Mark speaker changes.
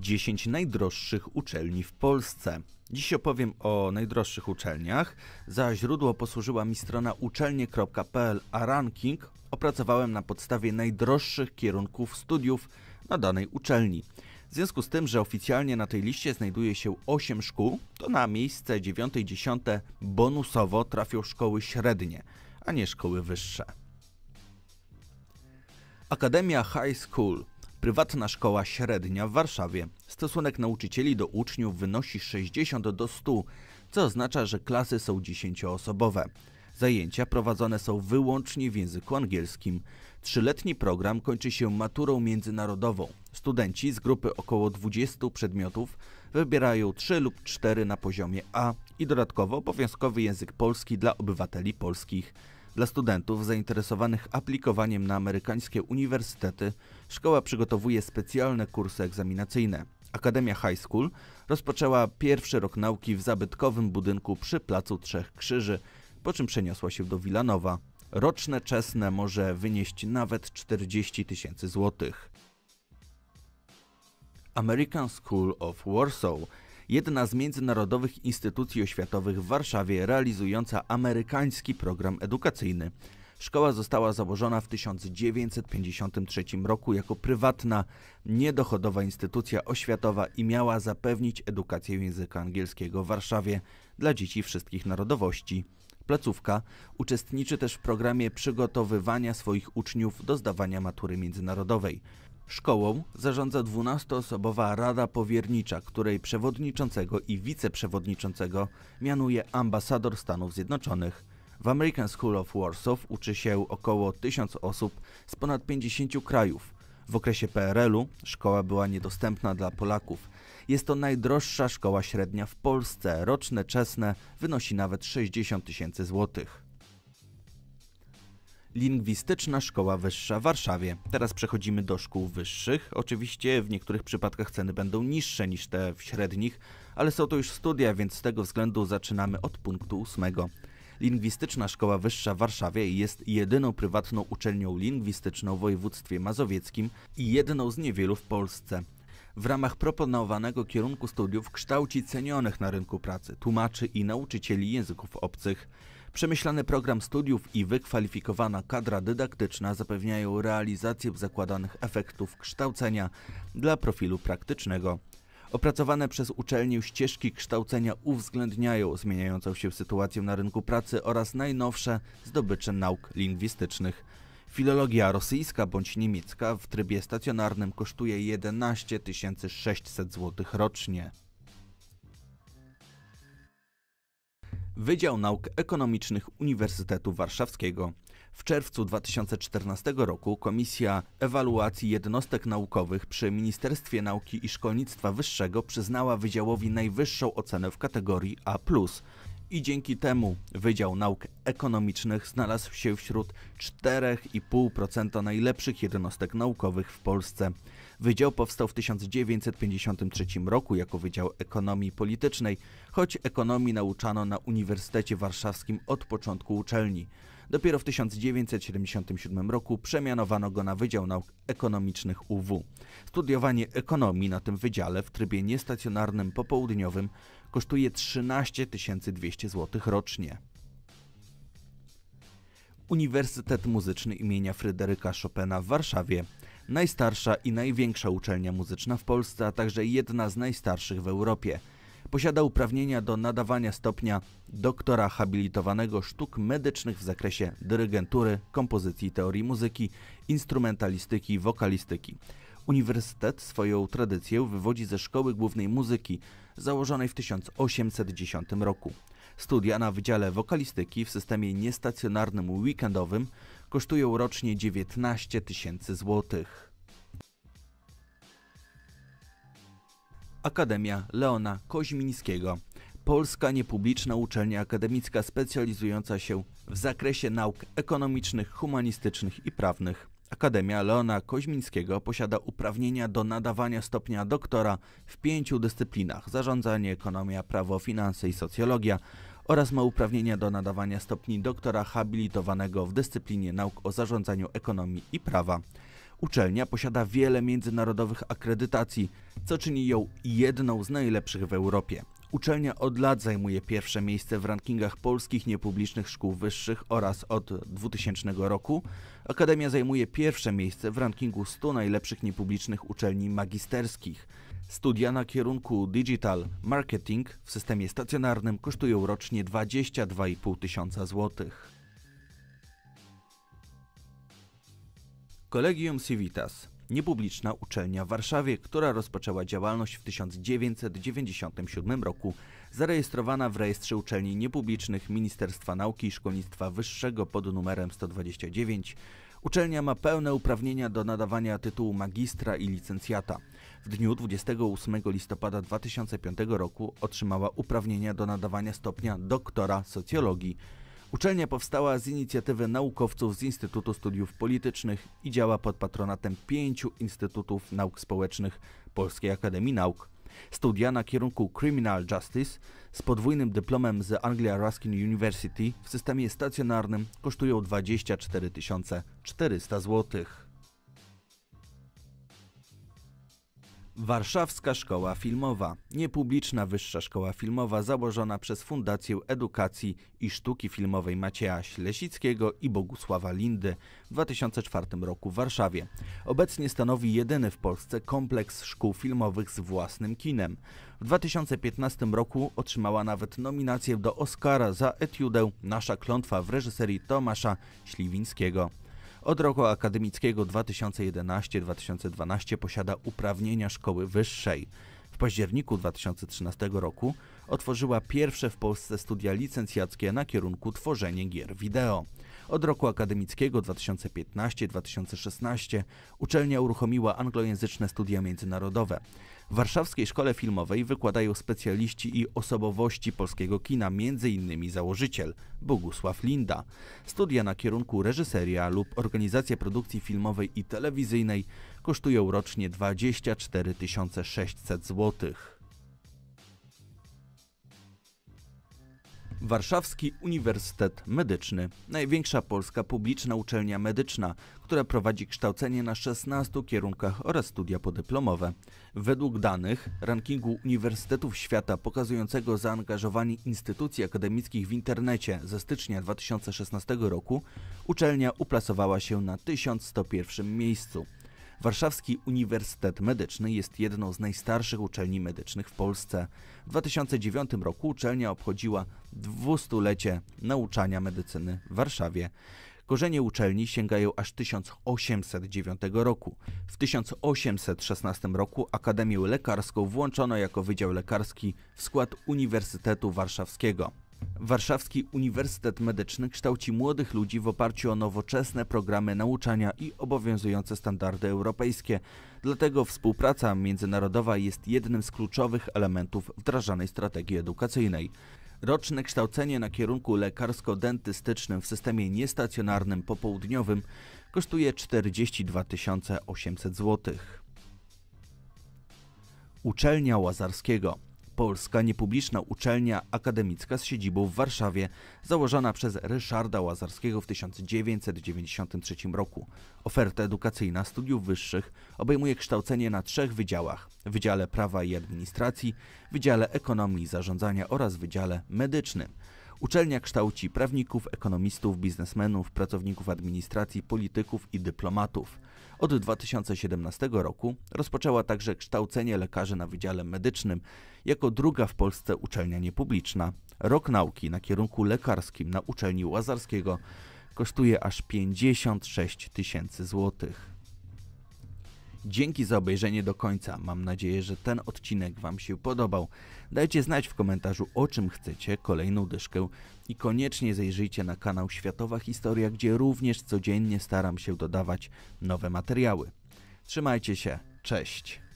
Speaker 1: 10 najdroższych uczelni w Polsce. Dziś opowiem o najdroższych uczelniach, za źródło posłużyła mi strona uczelnie.pl, a ranking opracowałem na podstawie najdroższych kierunków studiów na danej uczelni. W związku z tym, że oficjalnie na tej liście znajduje się 8 szkół, to na miejsce 9 i 10 bonusowo trafią szkoły średnie, a nie szkoły wyższe. Akademia High School prywatna szkoła średnia w Warszawie. Stosunek nauczycieli do uczniów wynosi 60 do 100, co oznacza, że klasy są 10-osobowe. Zajęcia prowadzone są wyłącznie w języku angielskim. Trzyletni program kończy się maturą międzynarodową. Studenci z grupy około 20 przedmiotów wybierają 3 lub 4 na poziomie A i dodatkowo obowiązkowy język polski dla obywateli polskich. Dla studentów zainteresowanych aplikowaniem na amerykańskie uniwersytety szkoła przygotowuje specjalne kursy egzaminacyjne. Akademia High School rozpoczęła pierwszy rok nauki w zabytkowym budynku przy Placu Trzech Krzyży, po czym przeniosła się do Wilanowa. Roczne czesne może wynieść nawet 40 tysięcy złotych. American School of Warsaw jedna z międzynarodowych instytucji oświatowych w Warszawie realizująca amerykański program edukacyjny. Szkoła została założona w 1953 roku jako prywatna, niedochodowa instytucja oświatowa i miała zapewnić edukację języka angielskiego w Warszawie dla dzieci wszystkich narodowości. Placówka uczestniczy też w programie przygotowywania swoich uczniów do zdawania matury międzynarodowej. Szkołą zarządza 12-osobowa Rada Powiernicza, której przewodniczącego i wiceprzewodniczącego mianuje ambasador Stanów Zjednoczonych. W American School of Warsaw uczy się około 1000 osób z ponad 50 krajów. W okresie PRL-u szkoła była niedostępna dla Polaków. Jest to najdroższa szkoła średnia w Polsce. Roczne czesne wynosi nawet 60 tysięcy złotych. Lingwistyczna Szkoła Wyższa w Warszawie. Teraz przechodzimy do szkół wyższych. Oczywiście w niektórych przypadkach ceny będą niższe niż te w średnich, ale są to już studia, więc z tego względu zaczynamy od punktu ósmego. Lingwistyczna Szkoła Wyższa w Warszawie jest jedyną prywatną uczelnią lingwistyczną w województwie mazowieckim i jedną z niewielu w Polsce w ramach proponowanego kierunku studiów kształci cenionych na rynku pracy tłumaczy i nauczycieli języków obcych. Przemyślany program studiów i wykwalifikowana kadra dydaktyczna zapewniają realizację zakładanych efektów kształcenia dla profilu praktycznego. Opracowane przez uczelnię ścieżki kształcenia uwzględniają zmieniającą się sytuację na rynku pracy oraz najnowsze zdobycze nauk lingwistycznych. Filologia rosyjska bądź niemiecka w trybie stacjonarnym kosztuje 11 600 zł rocznie. Wydział Nauk Ekonomicznych Uniwersytetu Warszawskiego. W czerwcu 2014 roku Komisja Ewaluacji Jednostek Naukowych przy Ministerstwie Nauki i Szkolnictwa Wyższego przyznała Wydziałowi najwyższą ocenę w kategorii A+ i dzięki temu Wydział Nauk Ekonomicznych znalazł się wśród 4,5% najlepszych jednostek naukowych w Polsce. Wydział powstał w 1953 roku jako Wydział Ekonomii Politycznej, choć ekonomii nauczano na Uniwersytecie Warszawskim od początku uczelni. Dopiero w 1977 roku przemianowano go na Wydział Nauk Ekonomicznych UW. Studiowanie ekonomii na tym wydziale w trybie niestacjonarnym popołudniowym kosztuje 13 200 zł rocznie. Uniwersytet Muzyczny imienia Fryderyka Chopina w Warszawie. Najstarsza i największa uczelnia muzyczna w Polsce, a także jedna z najstarszych w Europie – posiada uprawnienia do nadawania stopnia doktora habilitowanego sztuk medycznych w zakresie dyrygentury, kompozycji teorii muzyki, instrumentalistyki i wokalistyki. Uniwersytet swoją tradycję wywodzi ze Szkoły Głównej Muzyki, założonej w 1810 roku. Studia na Wydziale Wokalistyki w systemie niestacjonarnym weekendowym kosztują rocznie 19 tysięcy złotych. Akademia Leona Koźmińskiego. Polska niepubliczna uczelnia akademicka specjalizująca się w zakresie nauk ekonomicznych, humanistycznych i prawnych. Akademia Leona Koźmińskiego posiada uprawnienia do nadawania stopnia doktora w pięciu dyscyplinach: zarządzanie, ekonomia, prawo, finanse i socjologia oraz ma uprawnienia do nadawania stopni doktora habilitowanego w dyscyplinie nauk o zarządzaniu ekonomii i prawa. Uczelnia posiada wiele międzynarodowych akredytacji, co czyni ją jedną z najlepszych w Europie. Uczelnia od lat zajmuje pierwsze miejsce w rankingach polskich niepublicznych szkół wyższych oraz od 2000 roku Akademia zajmuje pierwsze miejsce w rankingu 100 najlepszych niepublicznych uczelni magisterskich. Studia na kierunku Digital Marketing w systemie stacjonarnym kosztują rocznie 22,5 tysiąca złotych. Kolegium Civitas, niepubliczna uczelnia w Warszawie, która rozpoczęła działalność w 1997 roku, zarejestrowana w rejestrze uczelni niepublicznych Ministerstwa Nauki i Szkolnictwa Wyższego pod numerem 129. Uczelnia ma pełne uprawnienia do nadawania tytułu magistra i licencjata. W dniu 28 listopada 2005 roku otrzymała uprawnienia do nadawania stopnia doktora socjologii. Uczelnia powstała z inicjatywy naukowców z Instytutu Studiów Politycznych i działa pod patronatem pięciu Instytutów Nauk Społecznych Polskiej Akademii Nauk. Studia na kierunku Criminal Justice z podwójnym dyplomem z Anglia Ruskin University w systemie stacjonarnym kosztują 24 400 zł. Warszawska Szkoła Filmowa. Niepubliczna Wyższa Szkoła Filmowa założona przez Fundację Edukacji i Sztuki Filmowej Macieja Ślesickiego i Bogusława Lindy w 2004 roku w Warszawie. Obecnie stanowi jedyny w Polsce kompleks szkół filmowych z własnym kinem. W 2015 roku otrzymała nawet nominację do Oscara za etiudę Nasza klątwa w reżyserii Tomasza Śliwińskiego. Od roku akademickiego 2011-2012 posiada uprawnienia szkoły wyższej. W październiku 2013 roku otworzyła pierwsze w Polsce studia licencjackie na kierunku tworzenie gier wideo. Od roku akademickiego 2015-2016 uczelnia uruchomiła anglojęzyczne studia międzynarodowe. W Warszawskiej Szkole Filmowej wykładają specjaliści i osobowości polskiego kina, m.in. założyciel Bogusław Linda. Studia na kierunku reżyseria lub organizacja produkcji filmowej i telewizyjnej kosztują rocznie 24 600 zł. Warszawski Uniwersytet Medyczny, największa polska publiczna uczelnia medyczna, która prowadzi kształcenie na 16 kierunkach oraz studia podyplomowe. Według danych rankingu uniwersytetów świata pokazującego zaangażowanie instytucji akademickich w internecie ze stycznia 2016 roku, uczelnia uplasowała się na 1101 miejscu. Warszawski Uniwersytet Medyczny jest jedną z najstarszych uczelni medycznych w Polsce. W 2009 roku uczelnia obchodziła 200-lecie nauczania medycyny w Warszawie. Korzenie uczelni sięgają aż 1809 roku. W 1816 roku Akademię Lekarską włączono jako Wydział Lekarski w skład Uniwersytetu Warszawskiego. Warszawski Uniwersytet Medyczny kształci młodych ludzi w oparciu o nowoczesne programy nauczania i obowiązujące standardy europejskie. Dlatego współpraca międzynarodowa jest jednym z kluczowych elementów wdrażanej strategii edukacyjnej. Roczne kształcenie na kierunku lekarsko-dentystycznym w systemie niestacjonarnym popołudniowym kosztuje 42 800 zł. Uczelnia Łazarskiego Polska Niepubliczna Uczelnia Akademicka z siedzibą w Warszawie, założona przez Ryszarda Łazarskiego w 1993 roku. Oferta edukacyjna studiów wyższych obejmuje kształcenie na trzech wydziałach: Wydziale Prawa i Administracji, Wydziale Ekonomii i Zarządzania oraz Wydziale Medycznym. Uczelnia kształci prawników, ekonomistów, biznesmenów, pracowników administracji, polityków i dyplomatów. Od 2017 roku rozpoczęła także kształcenie lekarzy na Wydziale Medycznym jako druga w Polsce uczelnia niepubliczna. Rok nauki na kierunku lekarskim na uczelni Łazarskiego kosztuje aż 56 tysięcy złotych. Dzięki za obejrzenie do końca. Mam nadzieję, że ten odcinek Wam się podobał. Dajcie znać w komentarzu o czym chcecie kolejną dyszkę i koniecznie zajrzyjcie na kanał Światowa Historia, gdzie również codziennie staram się dodawać nowe materiały. Trzymajcie się, cześć!